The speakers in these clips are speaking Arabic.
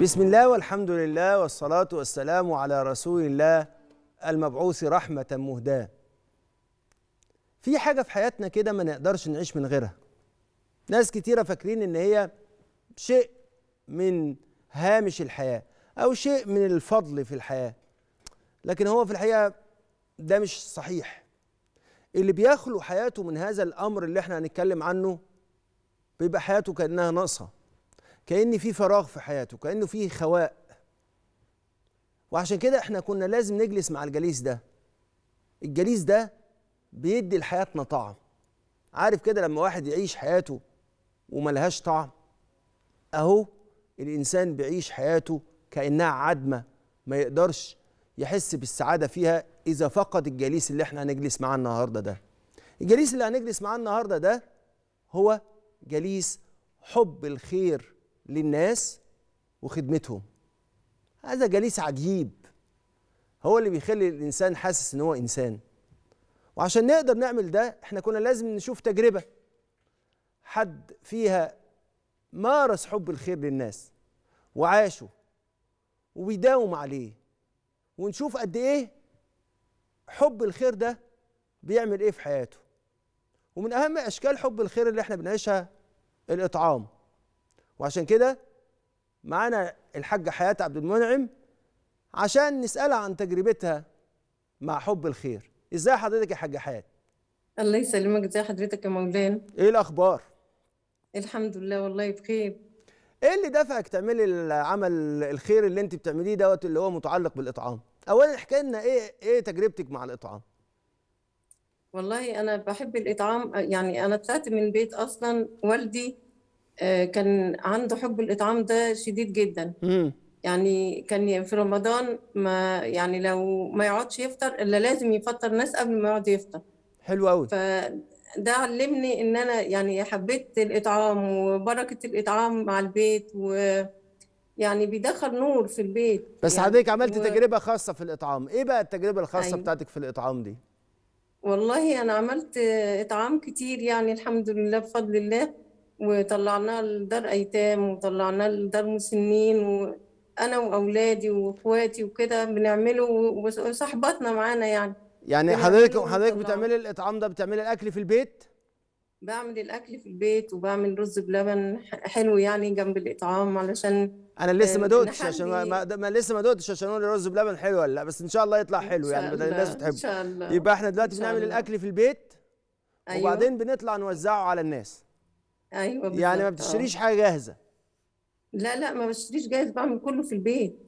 بسم الله والحمد لله والصلاة والسلام على رسول الله المبعوث رحمة مهداة في حاجة في حياتنا كده ما نقدرش نعيش من غيرها ناس كتيرة فاكرين إن هي شيء من هامش الحياة أو شيء من الفضل في الحياة لكن هو في الحقيقة ده مش صحيح اللي بيخلو حياته من هذا الأمر اللي احنا هنتكلم عنه بيبقى حياته كأنها ناقصة كأن في فراغ في حياته كأنه في خواء وعشان كده احنا كنا لازم نجلس مع الجليس ده الجليس ده بيدي لحياتنا طعم عارف كده لما واحد يعيش حياته وملهاش طعم اهو الانسان بيعيش حياته كانها عدمه ما يقدرش يحس بالسعاده فيها اذا فقد الجليس اللي احنا هنجلس معاه النهارده ده الجليس اللي هنجلس معاه النهارده ده هو جليس حب الخير للناس وخدمتهم هذا جليس عجيب هو اللي بيخلي الانسان حاسس ان هو انسان وعشان نقدر نعمل ده احنا كنا لازم نشوف تجربه حد فيها مارس حب الخير للناس وعاشه وبيداوم عليه ونشوف قد ايه حب الخير ده بيعمل ايه في حياته ومن اهم اشكال حب الخير اللي احنا بنعيشها الاطعام وعشان كده معانا الحاجة حياة عبد المنعم عشان نسألها عن تجربتها مع حب الخير ازاي حضرتك يا حاجة حياة الله يسلمك ازاي حضرتك يا مولانا ايه الاخبار الحمد لله والله بخير ايه اللي دفعك تعملي العمل الخير اللي انت بتعمليه دوت اللي هو متعلق بالاطعام اولا احكي لنا ايه ايه تجربتك مع الاطعام والله انا بحب الاطعام يعني انا طلعت من بيت اصلا والدي آه، كان عنده حب الاطعام ده شديد جدا يعني كان في رمضان ما يعني لو ما يقعدش يفطر الا لازم يفطر ناس قبل ما يقعد يفطر حلو قوي فده علمني ان انا يعني حبيت الاطعام وبركه الاطعام مع البيت و يعني بيدخل نور في البيت بس يعني حضرتك عملت و... تجربه خاصه في الاطعام ايه بقى التجربه الخاصه أيوة. بتاعتك في الاطعام دي والله انا عملت اطعام كتير يعني الحمد لله بفضل الله وطلعناه لدار ايتام وطلعناه لدار مسنين وانا واولادي واخواتي وكده بنعمله وصاحباتنا معانا يعني يعني حضرتك حضرتك بتعملي الاطعام ده بتعملي الاكل في البيت بعمل الاكل في البيت وبعمل رز بلبن حلو يعني جنب الاطعام علشان انا لسه ما آه، دقتش عشان ما, ما لسه ما دقتش عشان اقول رز بلبن حلو ولا لا بس ان شاء الله يطلع حلو يعني بدل الناس بتحبه ان شاء الله يبقى احنا دلوقتي بنعمل الاكل في البيت أيوه. وبعدين بنطلع نوزعه على الناس ايوه بالضبط. يعني ما آه. بتشتريش حاجه جاهزه لا لا ما بشتريش جاهز بعمل كله في البيت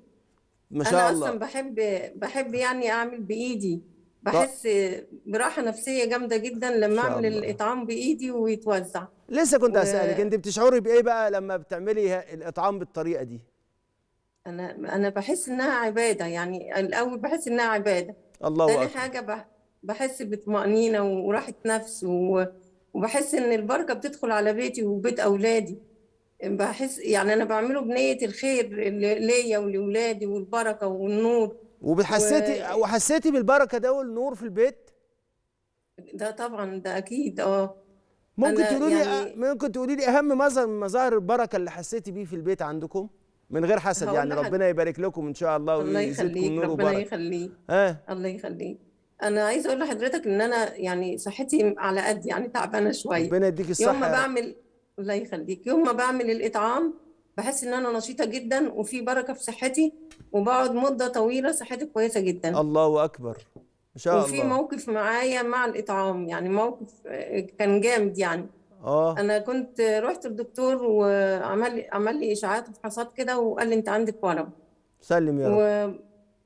ما شاء أنا الله انا اصلا بحب بحب يعني اعمل بايدي بحس براحه نفسيه جامده جدا لما اعمل الاطعام بايدي ويتوزع لسه كنت و... هسالك انت بتشعري بايه بقى لما بتعملي الاطعام بالطريقه دي انا انا بحس انها عباده يعني الاول بحس انها عباده الله تاني حاجه بحس بطمانينه وراحه نفس و... وبحس ان البركه بتدخل على بيتي وبيت اولادي بحس يعني انا بعمله بنيه الخير ليا ولاولادي والبركه والنور وبحسيتي و... وحسيتي بالبركه ده والنور في البيت ده طبعا ده اكيد اه ممكن تقولي لي يعني... ممكن تقولي لي اهم مظهر من مظاهر البركه اللي حسيتي بيه في البيت عندكم من غير حسد يعني ربنا يبارك لكم ان شاء الله ويزيدكم نور وبركه الله يخليك ربنا يخليك الله يخليك انا عايزه اقول لحضرتك ان انا يعني صحتي على قد يعني تعبانه شويه ربنا يديك الصحه يوم ما بعمل الله يخليك يوم ما بعمل الاطعام بحس ان انا نشيطه جدا وفي بركه في صحتي وبقعد مده طويله صحتي كويسه جدا الله اكبر ان شاء الله وفي موقف معايا مع الاطعام يعني موقف آه، كان جامد يعني اه انا كنت رحت للدكتور وعمل عمل لي اشاعات وفحوصات كده وقال لي انت عندك ورم سلم يا رب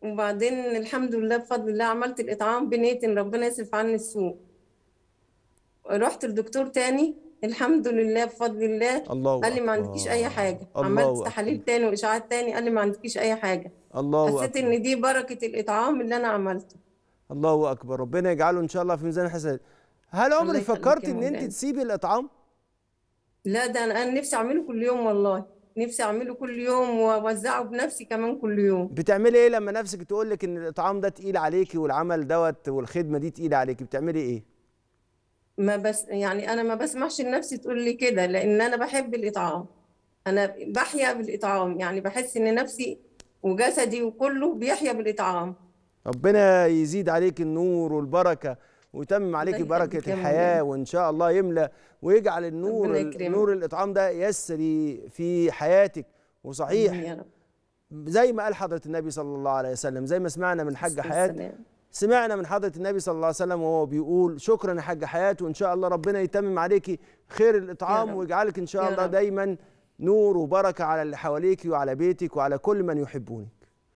وبعدين الحمد لله بفضل الله عملت الاطعام بنيت ان ربنا يصرف عني السوء رحت لدكتور تاني الحمد لله بفضل الله, الله قال لي ما عندكيش اي حاجه الله عملت تحاليل تاني واشعاعات تاني قال لي ما عندكيش اي حاجه الله حسيت أكبر. ان دي بركه الاطعام اللي انا عملته الله اكبر ربنا يجعله ان شاء الله في ميزان الحسنات هل عمرك فكرتي ان انت تسيبي الاطعام لا ده انا نفسي اعمله كل يوم والله نفسي اعمله كل يوم واوزعه بنفسي كمان كل يوم بتعملي ايه لما نفسك تقول لك ان الاطعام ده تقيل عليكي والعمل دوت والخدمه دي تقيله عليكي بتعملي ايه ما بس يعني انا ما بسمحش لنفسي تقول لي كده لان انا بحب الاطعام انا بحيا بالاطعام يعني بحس ان نفسي وجسدي وكله بيحيا بالاطعام ربنا يزيد عليك النور والبركه ويتمم عليك بركه الحياه وان شاء الله يملى ويجعل النور نور الاطعام ده يسري في حياتك وصحيح زي ما قال حضره النبي صلى الله عليه وسلم زي ما سمعنا من حاج حياه سمعنا من حضره النبي صلى الله عليه وسلم وهو بيقول شكرا يا حاجة حياه وان شاء الله ربنا يتمم عليكي خير الاطعام ويجعلك ان شاء الله دايما نور وبركه على اللي حواليك وعلى بيتك وعلى كل من يحبوني